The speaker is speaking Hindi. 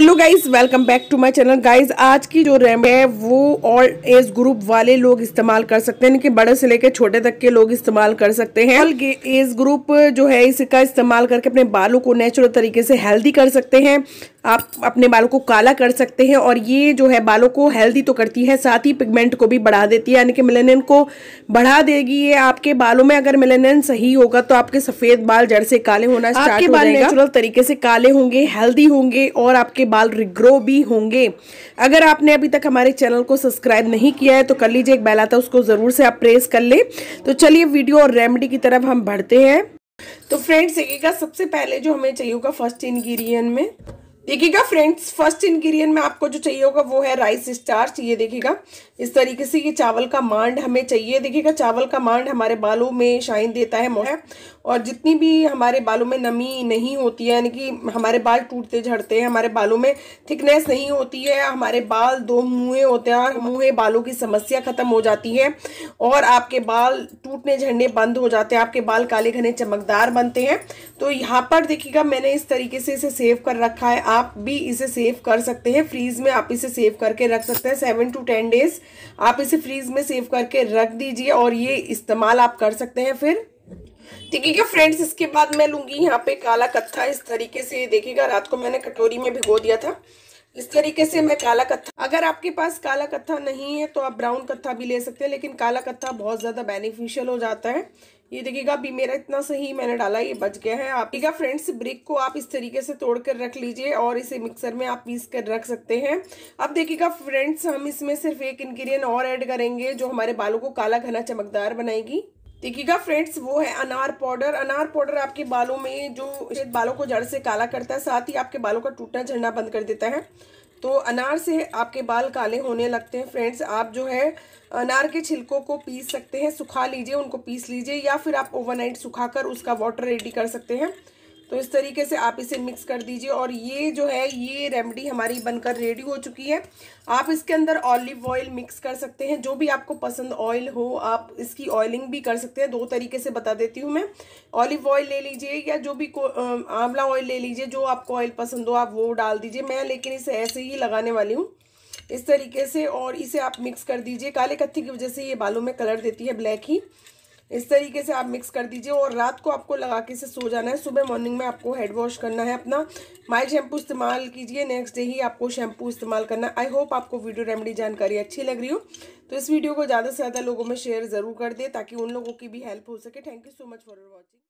hello guys welcome back to my channel guys आज की जो रैम है वो ऑल एज ग्रुप वाले लोग इस्तेमाल कर सकते हैं इनके बड़े से लेकर छोटे तक के लोग इस्तेमाल कर सकते हैं ऑल एज ग्रुप जो है इसका इस्तेमाल करके अपने बालों को नेचुरल तरीके से हेल्दी कर सकते हैं आप अपने बालों को काला कर सकते हैं और ये जो है बालों को हेल्दी तो करती है साथ ही पिगमेंट को भी बढ़ा देती है यानी कि मिलेनियन को बढ़ा देगी ये आपके बालों में अगर मिलेनियन सही होगा तो आपके सफेद बाल जड़ से काले होना स्टार्ट आपके बाल नेचुरल तरीके से काले होंगे हेल्दी होंगे और आपके बाल रिग्रो भी होंगे अगर आपने अभी तक हमारे चैनल को सब्सक्राइब नहीं किया है तो कर लीजिए एक बैल आता है उसको ज़रूर से आप प्रेस कर लें तो चलिए वीडियो और रेमेडी की तरफ हम बढ़ते हैं तो फ्रेंड्स देखिएगा सबसे पहले जो हमें चाहिए होगा फर्स्ट इनग्रीडियंट में देखिएगा फ्रेंड्स फर्स्ट इंग्रेडिएंट में आपको जो चाहिए होगा वो है राइस स्टार्च ये देखिएगा इस तरीके से ये चावल का मांड हमें चाहिए देखिएगा चावल का मांड हमारे बालों में शाइन देता है मोह और जितनी भी हमारे बालों में नमी नहीं होती है यानी कि हमारे बाल टूटते झड़ते हैं हमारे बालों में थिकनेस नहीं होती है हमारे बाल दो मुँहे होते हैं मुँह बालों की समस्या ख़त्म हो जाती है और आपके बाल टूटने झड़ने बंद हो जाते हैं आपके बाल काले घने चमकदार बनते हैं तो यहाँ पर देखिएगा मैंने इस तरीके से इसे सेव कर रखा है आप भी इसे सेव कर सकते हैं फ्रीज में आप इसे सेव करके रख सकते हैं सेवन टू टेन डेज आप इसे फ्रीज में सेव करके रख दीजिए और ये इस्तेमाल आप कर सकते हैं फिर ठीक है फ्रेंड्स इसके बाद मैं लूंगी यहाँ पे काला कत्था इस तरीके से देखिएगा रात को मैंने कटोरी में भिगो दिया था इस तरीके से मैं काला कत्था अगर आपके पास काला कत्था नहीं है तो आप ब्राउन कत्था भी ले सकते हैं लेकिन काला कत्था बहुत ज़्यादा बेनिफिशियल हो जाता है ये देखिएगा अभी मेरा इतना सही मैंने डाला ये बच गया है आप देखिएगा फ्रेंड्स ब्रिक को आप इस तरीके से तोड़ कर रख लीजिए और इसे मिक्सर में आप पीस कर रख सकते हैं अब देखिएगा फ्रेंड्स हम इसमें सिर्फ एक इंग्रेडिएंट और ऐड करेंगे जो हमारे बालों को काला घना चमकदार बनाएगी देखिएगा फ्रेंड्स वो है अनार पाउडर अनार पाउडर आपके बालों में जो बालों को जड़ से काला करता है साथ ही आपके बालों का टूटना झड़ना बंद कर देता है तो अनार से आपके बाल काले होने लगते हैं फ्रेंड्स आप जो है अनार के छिलकों को पीस सकते हैं सुखा लीजिए उनको पीस लीजिए या फिर आप ओवरनाइट सुखाकर उसका वाटर रेडी कर सकते हैं तो इस तरीके से आप इसे मिक्स कर दीजिए और ये जो है ये रेमेडी हमारी बनकर रेडी हो चुकी है आप इसके अंदर ऑलिव ऑयल मिक्स कर सकते हैं जो भी आपको पसंद ऑयल हो आप इसकी ऑयलिंग भी कर सकते हैं दो तरीके से बता देती हूँ मैं ऑलिव ऑयल ले लीजिए या जो भी आंवला ऑयल ले लीजिए जो आपको ऑयल पसंद हो आप वो डाल दीजिए मैं लेकिन इसे ऐसे ही लगाने वाली हूँ इस तरीके से और इसे आप मिक्स कर दीजिए काले कत्थी की वजह से ये बालों में कलर देती है ब्लैक ही इस तरीके से आप मिक्स कर दीजिए और रात को आपको लगा के से सो जाना है सुबह मॉर्निंग में आपको हेड वॉश करना है अपना माइल्ड शैम्पू इस्तेमाल कीजिए नेक्स्ट डे ही आपको शैम्पू इस्तेमाल करना है आई होप आपको वीडियो रेमेडी जानकारी अच्छी लग रही हो तो इस वीडियो को ज़्यादा से ज़्यादा लोगों में शेयर ज़रूर कर दे ताकि उन लोगों की भी हेल्प हो सके thank you so much for watching